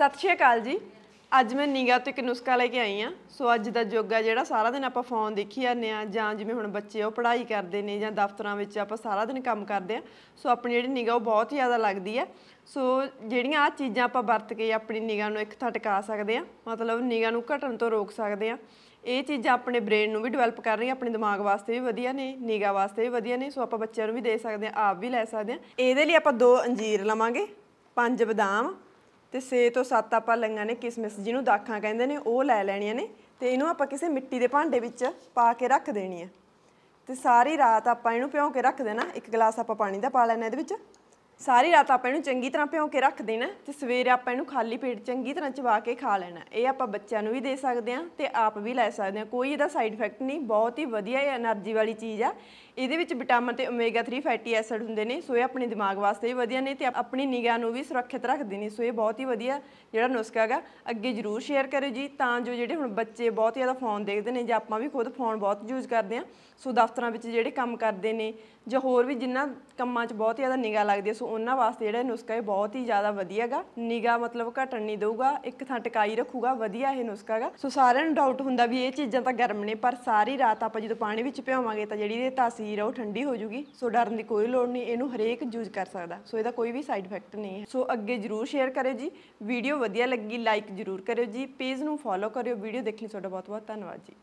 ਸਤਿ ਸ਼੍ਰੀ ਅਕਾਲ ਜੀ ਅੱਜ ਮੈਂ ਨਿਗਾ ਤੇ ਇੱਕ ਨੁਸਖਾ ਲੈ ਕੇ ਆਈ ਆ ਸੋ ਅੱਜ ਦਾ ਯੁੱਗ ਆ ਜਿਹੜਾ ਸਾਰਾ ਦਿਨ ਆਪਾਂ ਫੋਨ ਦੇਖੀ ਜਾਂਦੇ ਆ ਜਾਂ ਜਿਵੇਂ ਹੁਣ ਬੱਚੇ ਉਹ ਪੜ੍ਹਾਈ ਕਰਦੇ ਨੇ ਜਾਂ ਦਫ਼ਤਰਾਂ ਵਿੱਚ ਆਪਾਂ ਸਾਰਾ ਦਿਨ ਕੰਮ ਕਰਦੇ ਆ ਸੋ ਆਪਣੀ ਜਿਹੜੀ ਨਿਗਾ ਉਹ ਬਹੁਤ ਜ਼ਿਆਦਾ ਲੱਗਦੀ ਆ ਸੋ ਜਿਹੜੀਆਂ ਆ ਚੀਜ਼ਾਂ ਆਪਾਂ ਵਰਤ ਕੇ ਆਪਣੀ ਨਿਗਾ ਨੂੰ ਇੱਕ ਥਾਂ ਟਿਕਾ ਸਕਦੇ ਆ ਮਤਲਬ ਨਿਗਾ ਨੂੰ ਘਟਣ ਤੋਂ ਰੋਕ ਸਕਦੇ ਆ ਇਹ ਚੀਜ਼ਾਂ ਆਪਣੇ ਬ੍ਰੇਨ ਨੂੰ ਵੀ ਡਿਵੈਲਪ ਕਰ ਰਹੀਆਂ ਆਪਣੇ ਦਿਮਾਗ ਵਾਸਤੇ ਵੀ ਵਧੀਆ ਨੇ ਨਿਗਾ ਵਾਸਤੇ ਵੀ ਵਧੀਆ ਨੇ ਸੋ ਆਪਾਂ ਬੱਚਿਆਂ ਨੂੰ ਵੀ ਦੇ ਸਕਦੇ ਆ ਆਪ ਵੀ ਲੈ ਸਕਦੇ ਆ ਇਹਦੇ ਲਈ ਆਪਾਂ ਦੋ ਅੰਜੀਰ ਲਵਾਂਗੇ ਪੰਜ ਬਦਾਮ ਤੇ ਸੇ ਤੋਂ ਸੱਤ ਆਪਾਂ ਲੰਗਾਂ ਨੇ ਕਿਸਮਿਸ ਜਿਹਨੂੰ ਦਾਖਾਂ ਕਹਿੰਦੇ ਨੇ ਉਹ ਲੈ ਲੈਣੀਆਂ ਨੇ ਤੇ ਇਹਨੂੰ ਆਪਾਂ ਕਿਸੇ ਮਿੱਟੀ ਦੇ ਭਾਂਡੇ ਵਿੱਚ ਪਾ ਕੇ ਰੱਖ ਦੇਣੀ ਹੈ ਤੇ ਸਾਰੀ ਰਾਤ ਆਪਾਂ ਇਹਨੂੰ ਪਿਉਂ ਕੇ ਰੱਖ ਦੇਣਾ ਇੱਕ ਗਲਾਸ ਆਪਾਂ ਪਾਣੀ ਦਾ ਪਾ ਲੈਣਾ ਇਹਦੇ ਵਿੱਚ ਸਾਰੀ ਰਾਤ ਆਪਾਂ ਇਹਨੂੰ ਚੰਗੀ ਤਰ੍ਹਾਂ ਭਿਓ ਕੇ ਰੱਖ ਦੇਣਾ ਤੇ ਸਵੇਰੇ ਆਪਾਂ ਇਹਨੂੰ ਖਾਲੀ ਪੇਟ ਚੰਗੀ ਤਰ੍ਹਾਂ ਚਬਾ ਕੇ ਖਾ ਲੈਣਾ ਇਹ ਆਪਾਂ ਬੱਚਿਆਂ ਨੂੰ ਵੀ ਦੇ ਸਕਦੇ ਆ ਤੇ ਆਪ ਵੀ ਲੈ ਸਕਦੇ ਆ ਕੋਈ ਇਹਦਾ ਸਾਈਡ ਇਫੈਕਟ ਨਹੀਂ ਬਹੁਤ ਹੀ ਵਧੀਆ ਇਹ એનર્ਜੀ ਵਾਲੀ ਚੀਜ਼ ਆ ਇਹਦੇ ਵਿੱਚ ਵਿਟਾਮਿਨ ਤੇ ਓਮੇਗਾ 3 ਫੈਟੀ ਐਸਿਡ ਹੁੰਦੇ ਨੇ ਸੋ ਇਹ ਆਪਣੇ ਦਿਮਾਗ ਵਾਸਤੇ ਵੀ ਵਧੀਆ ਨੇ ਤੇ ਆਪਣੀ ਨਿਗਾਹ ਨੂੰ ਵੀ ਸੁਰੱਖਿਅਤ ਰੱਖਦੇ ਨੇ ਸੋ ਇਹ ਬਹੁਤ ਹੀ ਵਧੀਆ ਜਿਹੜਾ ਨੁਸਖਾ ਹੈਗਾ ਅੱਗੇ ਜਰੂਰ ਸ਼ੇਅਰ ਕਰਿਓ ਜੀ ਤਾਂ ਜੋ ਜਿਹੜੇ ਹੁਣ ਬੱਚੇ ਬਹੁਤ ਜ਼ਿਆਦਾ ਫੋਨ ਦੇਖਦੇ ਨੇ ਜਾਂ ਆਪਾਂ ਵੀ ਖੁਦ ਫੋਨ ਬਹੁਤ ਯੂਜ਼ ਕਰਦੇ ਆ ਸੋ ਦਫ਼ਤਰਾਂ ਵਿੱਚ ਜਿਹੜੇ ਕੰਮ ਕਰਦੇ ਨੇ ਜਾਂ ਹੋਰ ਵੀ ਜਿੰਨਾ ਕੰਮਾਂ 'ਚ ਬਹੁਤ ਜ਼ਿਆਦਾ ਨਿਗਾਹ ਲੱਗਦੀ ਹੈ ਸੋ ਉਹਨਾਂ ਵਾਸਤੇ ਜਿਹੜਾ ਨੁਸਖਾ ਇਹ ਬਹੁਤ ਹੀ ਜ਼ਿਆਦਾ ਵਧੀਆਗਾ ਨਿਗਾ ਮਤਲਬ ਘਟਣ ਨਹੀਂ ਦੇਊਗਾ ਇੱਕ ਥਾਂ ਟਿਕਾਈ ਰੱਖੂਗਾ ਵਧੀਆ ਇਹ ਨੁਸਖਾਗਾ ਸੋ ਸਾਰਿਆਂ ਨੂੰ ਡਾਊਟ ਹੁੰਦਾ ਵੀ ਇਹ ਚੀਜ਼ਾਂ ਤਾਂ ਗਰਮ ਨੇ ਪਰ ਸਾਰੀ ਰਾਤ ਆਪਾਂ ਜਦੋਂ ਪਾਣੀ ਵਿੱਚ ਭਿਓਵਾਂਗੇ ਤਾਂ ਜਿਹੜੀ ਇਹ ਤਾਸੀਰ ਆ ਉਹ ਠੰਡੀ ਹੋ ਜੂਗੀ ਸੋ ਡਰਨ ਦੀ ਕੋਈ ਲੋੜ ਨਹੀਂ ਇਹਨੂੰ ਹਰੇਕ ਯੂਜ਼ ਕਰ ਸਕਦਾ ਸੋ ਇਹਦਾ ਕੋਈ ਵੀ ਸਾਈਡ ਇਫੈਕਟ ਨਹੀਂ ਹੈ ਸੋ ਅੱਗੇ ਜਰੂਰ ਸ਼ੇਅਰ ਕਰਿਓ ਜੀ ਵੀਡੀਓ ਵਧੀਆ ਲੱਗੀ ਲਾਈਕ ਜਰੂਰ ਕਰਿਓ ਜੀ ਪੇਜ ਨੂੰ ਫੋਲੋ ਕਰਿਓ ਵੀਡੀਓ ਦੇਖਣ ਲਈ ਤੁਹਾਡਾ ਬਹੁਤ ਬਹੁਤ ਧੰਨਵਾਦ ਜੀ